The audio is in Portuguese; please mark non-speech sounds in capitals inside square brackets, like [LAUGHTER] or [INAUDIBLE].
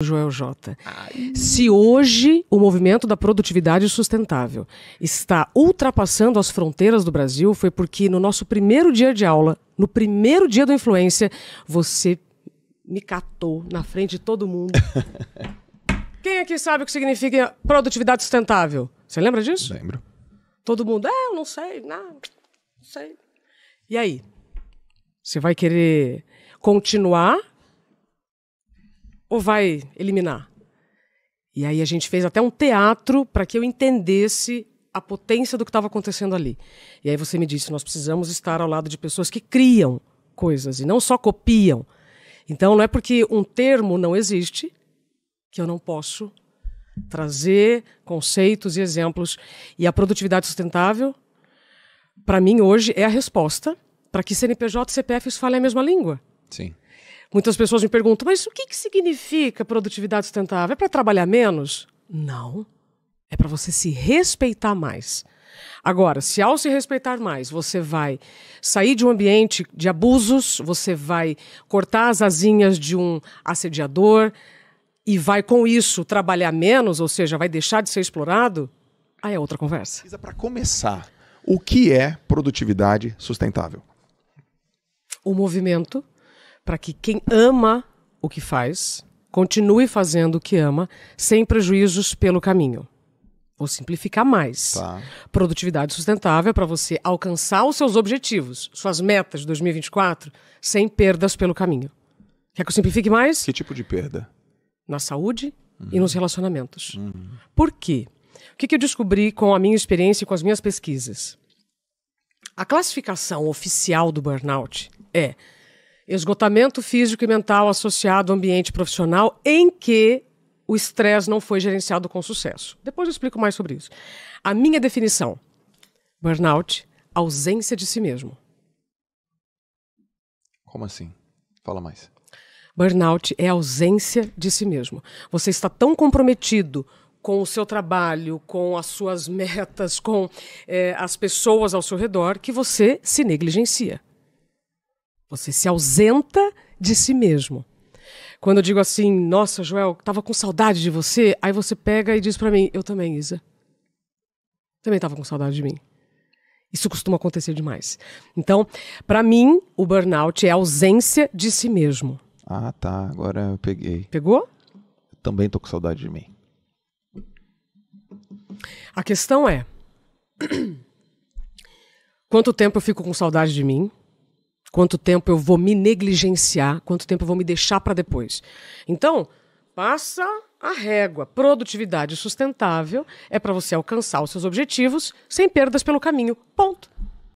Joel J. Se hoje o movimento da produtividade sustentável está ultrapassando as fronteiras do Brasil, foi porque no nosso primeiro dia de aula, no primeiro dia do Influência, você me catou na frente de todo mundo. [LAUGHS] Quem aqui sabe o que significa produtividade sustentável? Você lembra disso? Lembro. Todo mundo, é, eu não sei, não, não sei. E aí? Você vai querer continuar ou vai eliminar? E aí a gente fez até um teatro para que eu entendesse a potência do que estava acontecendo ali. E aí você me disse, nós precisamos estar ao lado de pessoas que criam coisas e não só copiam. Então não é porque um termo não existe que eu não posso trazer conceitos e exemplos. E a produtividade sustentável, para mim hoje é a resposta para que CNPJ e CPF falem a mesma língua. Sim. Muitas pessoas me perguntam, mas o que, que significa produtividade sustentável? É para trabalhar menos? Não. É para você se respeitar mais. Agora, se ao se respeitar mais, você vai sair de um ambiente de abusos, você vai cortar as asinhas de um assediador e vai com isso trabalhar menos, ou seja, vai deixar de ser explorado, aí é outra conversa. Para começar, o que é produtividade sustentável? O movimento para que quem ama o que faz continue fazendo o que ama, sem prejuízos pelo caminho. Vou simplificar mais. Tá. Produtividade sustentável para você alcançar os seus objetivos, suas metas de 2024, sem perdas pelo caminho. Quer que eu simplifique mais? Que tipo de perda? Na saúde uhum. e nos relacionamentos. Uhum. Por quê? O que eu descobri com a minha experiência e com as minhas pesquisas? A classificação oficial do burnout é Esgotamento físico e mental associado ao ambiente profissional em que o estresse não foi gerenciado com sucesso. Depois eu explico mais sobre isso. A minha definição: burnout, ausência de si mesmo. Como assim? Fala mais. Burnout é ausência de si mesmo. Você está tão comprometido com o seu trabalho, com as suas metas, com eh, as pessoas ao seu redor, que você se negligencia. Você se ausenta de si mesmo. Quando eu digo assim, nossa, Joel, tava com saudade de você, aí você pega e diz para mim, eu também, Isa. Também tava com saudade de mim. Isso costuma acontecer demais. Então, para mim, o burnout é a ausência de si mesmo. Ah, tá. Agora eu peguei. Pegou? Eu também tô com saudade de mim. A questão é: [CLEARS THROAT] quanto tempo eu fico com saudade de mim? Quanto tempo eu vou me negligenciar? Quanto tempo eu vou me deixar para depois? Então, passa a régua. Produtividade sustentável é para você alcançar os seus objetivos sem perdas pelo caminho. Ponto.